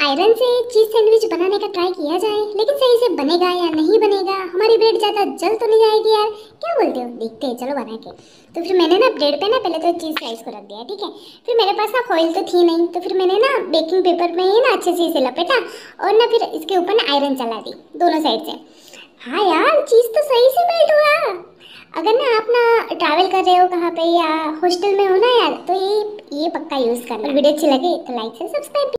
iron से cheese sandwich बनाने का ट्राई किया जाए लेकिन सही से बनेगा या नहीं बनेगा हमारी ब्रेड ज़्यादा जल तो नहीं जाएगी यार क्या बोलते हो देखते हैं चलो बना के तो फिर मैंने ना ब्रेड पे ना पहले तो चीज़ स्लाइस को रख दिया ठीक है फिर मेरे पास ना फॉइल तो थी नहीं तो फिर मैंने ना बेकिंग पेपर में ही ना अच्छे से इसे लपेटा और ना फिर इसके ऊपर ना आयरन चला दी दोनों साइड से हाँ यार चीज़ तो सही से मेल्ट हुआ अगर ना आप ना ट्रैवल कर रहे हो कहाँ पे या हॉस्टल में हो ना यार तो ये ये पक्का यूज़ करना वीडियो अच्छी लगे तो लाइक से सब्सक्राइब